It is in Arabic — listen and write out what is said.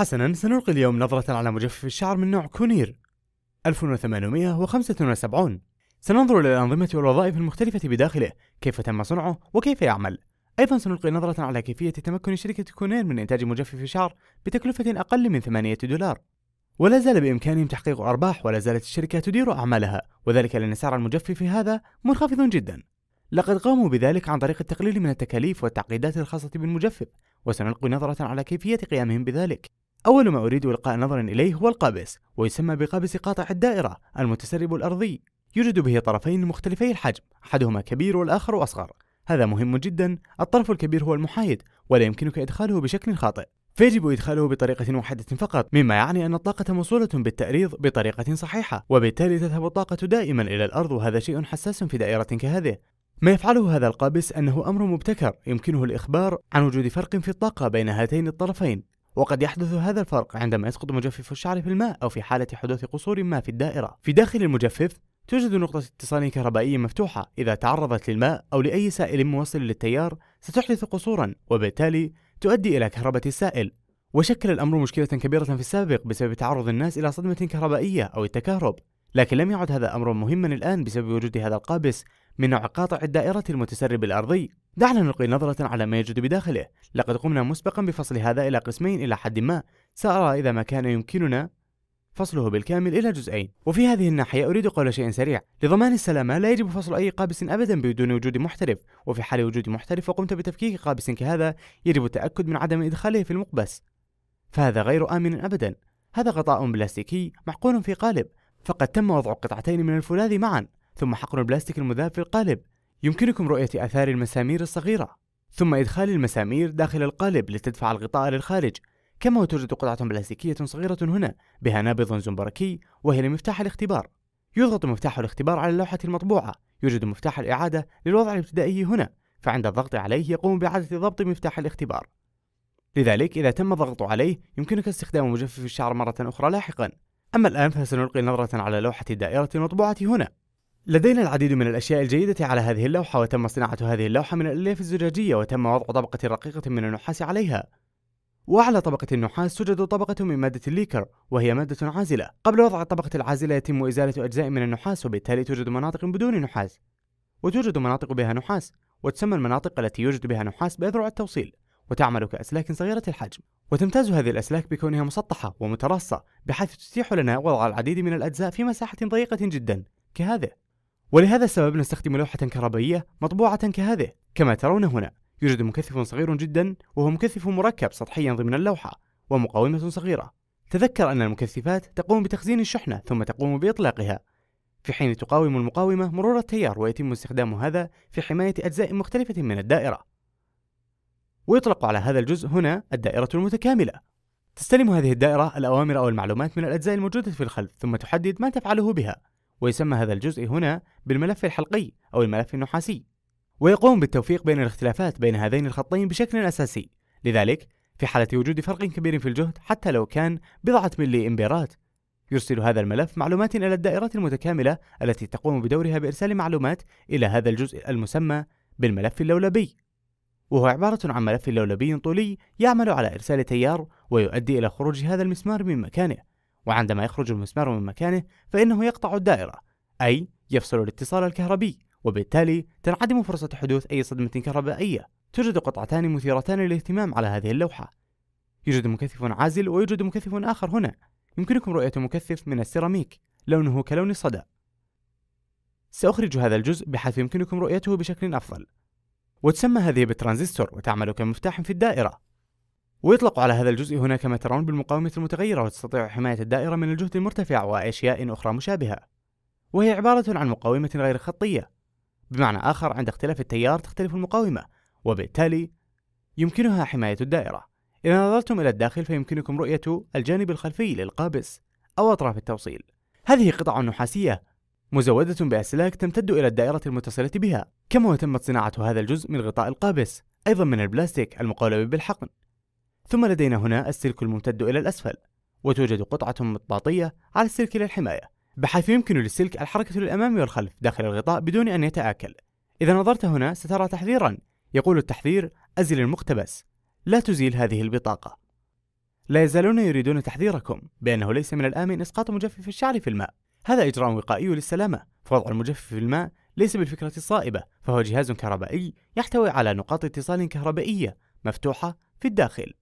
حسنا سنلقي اليوم نظرة على مجفف الشعر من نوع كونير 1875 سننظر إلى الأنظمة والوظائف المختلفة بداخله كيف تم صنعه وكيف يعمل أيضا سنلقي نظرة على كيفية تمكن شركة كونير من إنتاج مجفف شعر بتكلفة أقل من 8 دولار ولا زال بإمكانهم تحقيق أرباح ولا زالت الشركة تدير أعمالها وذلك لأن سعر المجفف هذا منخفض جدا لقد قاموا بذلك عن طريق التقليل من التكاليف والتعقيدات الخاصة بالمجفف وسنلقي نظرة على كيفية قيامهم بذلك أول ما أريد إلقاء نظر إليه هو القابس ويسمى بقابس قاطع الدائرة المتسرب الأرضي يوجد به طرفين مختلفي الحجم أحدهما كبير والآخر أصغر هذا مهم جدا الطرف الكبير هو المحايد ولا يمكنك إدخاله بشكل خاطئ فيجب إدخاله بطريقة واحدة فقط مما يعني أن الطاقة موصولة بالتأريض بطريقة صحيحة وبالتالي تذهب الطاقة دائما إلى الأرض وهذا شيء حساس في دائرة كهذه ما يفعله هذا القابس أنه أمر مبتكر يمكنه الإخبار عن وجود فرق في الطاقة بين هاتين الطرفين وقد يحدث هذا الفرق عندما يسقط مجفف الشعر في الماء أو في حالة حدوث قصور ما في الدائرة في داخل المجفف توجد نقطة اتصال كهربائية مفتوحة إذا تعرضت للماء أو لأي سائل موصل للتيار ستحدث قصورا وبالتالي تؤدي إلى كهربة السائل وشكل الأمر مشكلة كبيرة في السابق بسبب تعرض الناس إلى صدمة كهربائية أو التكهرب لكن لم يعد هذا أمر مهما الآن بسبب وجود هذا القابس من نوع قاطع الدائرة المتسرب الأرضي دعنا نلقي نظرة على ما يوجد بداخله لقد قمنا مسبقا بفصل هذا إلى قسمين إلى حد ما سأرى إذا ما كان يمكننا فصله بالكامل إلى جزئين وفي هذه الناحية أريد قول شيء سريع لضمان السلامة لا يجب فصل أي قابس أبدا بدون وجود محترف وفي حال وجود محترف وقمت بتفكيك قابس كهذا يجب التأكد من عدم إدخاله في المقبس فهذا غير آمن أبدا هذا غطاء بلاستيكي معقول في قالب فقد تم وضع قطعتين من الفولاذ معا ثم حقن البلاستيك المذاب في القالب يمكنكم رؤية آثار المسامير الصغيرة ثم إدخال المسامير داخل القالب لتدفع الغطاء للخارج كما توجد قطعة بلاستيكية صغيرة هنا بها نابض زنبركي وهي لمفتاح الاختبار يضغط مفتاح الاختبار على اللوحة المطبوعة يوجد مفتاح الإعادة للوضع الابتدائي هنا فعند الضغط عليه يقوم بإعادة ضبط مفتاح الاختبار لذلك إذا تم الضغط عليه يمكنك استخدام مجفف الشعر مرة أخرى لاحقا أما الآن فسنلقي نظرة على لوحة الدائرة المطبوعة هنا لدينا العديد من الأشياء الجيدة على هذه اللوحة وتم صناعة هذه اللوحة من الألياف الزجاجية وتم وضع طبقة رقيقة من النحاس عليها وعلى طبقة النحاس توجد طبقة من مادة الليكر وهي مادة عازلة قبل وضع الطبقة العازلة يتم إزالة أجزاء من النحاس وبالتالي توجد مناطق بدون نحاس وتوجد مناطق بها نحاس وتسمى المناطق التي يوجد بها نحاس بأذرع التوصيل وتعمل كأسلاك صغيرة الحجم وتمتاز هذه الأسلاك بكونها مسطحة ومتراصة بحيث تتيح لنا وضع العديد من الأجزاء في مساحة ضيقة جدا كهذه ولهذا السبب نستخدم لوحة كهربائية مطبوعة كهذه كما ترون هنا يوجد مكثف صغير جدا وهو مكثف مركب سطحيا ضمن اللوحة ومقاومة صغيرة تذكر أن المكثفات تقوم بتخزين الشحنة ثم تقوم بإطلاقها في حين تقاوم المقاومة مرور التيار ويتم استخدام هذا في حماية أجزاء مختلفة من الدائرة ويطلق على هذا الجزء هنا الدائرة المتكاملة تستلم هذه الدائرة الأوامر أو المعلومات من الأجزاء الموجودة في الخلف ثم تحدد ما تفعله بها ويسمى هذا الجزء هنا بالملف الحلقي أو الملف النحاسي ويقوم بالتوفيق بين الاختلافات بين هذين الخطين بشكل أساسي لذلك في حالة وجود فرق كبير في الجهد حتى لو كان بضعة ملي إمبيرات يرسل هذا الملف معلومات إلى الدائرات المتكاملة التي تقوم بدورها بإرسال معلومات إلى هذا الجزء المسمى بالملف اللولبي وهو عبارة عن ملف لولبي طولي يعمل على إرسال تيار ويؤدي إلى خروج هذا المسمار من مكانه وعندما يخرج المسمار من مكانه فإنه يقطع الدائرة أي يفصل الاتصال الكهربي وبالتالي تنعدم فرصة حدوث أي صدمة كهربائية توجد قطعتان مثيرتان للاهتمام على هذه اللوحة يوجد مكثف عازل ويوجد مكثف آخر هنا يمكنكم رؤية مكثف من السيراميك لونه كلون الصدأ سأخرج هذا الجزء بحيث يمكنكم رؤيته بشكل أفضل وتسمى هذه بالترانزستور وتعمل كمفتاح في الدائرة ويطلق على هذا الجزء هناك ما ترون بالمقاومة المتغيرة وتستطيع حماية الدائرة من الجهد المرتفع وأشياء أخرى مشابهة وهي عبارة عن مقاومة غير خطية بمعنى آخر عند اختلاف التيار تختلف المقاومة وبالتالي يمكنها حماية الدائرة إذا نظرتم إلى الداخل فيمكنكم رؤية الجانب الخلفي للقابس أو أطراف التوصيل هذه قطع نحاسية مزودة بأسلاك تمتد إلى الدائرة المتصلة بها كما تمت صناعة هذا الجزء من غطاء القابس أيضا من البلاستيك المقولب بالحقن ثم لدينا هنا السلك الممتد إلى الأسفل وتوجد قطعة مطاطية على السلك للحماية بحيث يمكن للسلك الحركة للأمام والخلف داخل الغطاء بدون أن يتآكل إذا نظرت هنا سترى تحذيرا يقول التحذير أزل المقتبس لا تزيل هذه البطاقة لا يزالون يريدون تحذيركم بأنه ليس من الآمن إسقاط مجفف الشعر في الماء هذا إجراء وقائي للسلامة فوضع المجفف في الماء ليس بالفكرة الصائبة فهو جهاز كهربائي يحتوي على نقاط اتصال كهربائية مفتوحة في الداخل